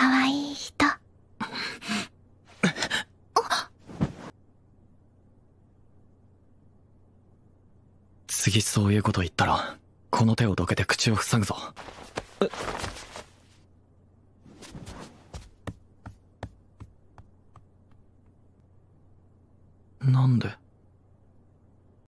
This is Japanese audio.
可愛いい人。次そういうこと言ったら、この手をどけて口を塞ぐぞ。なんで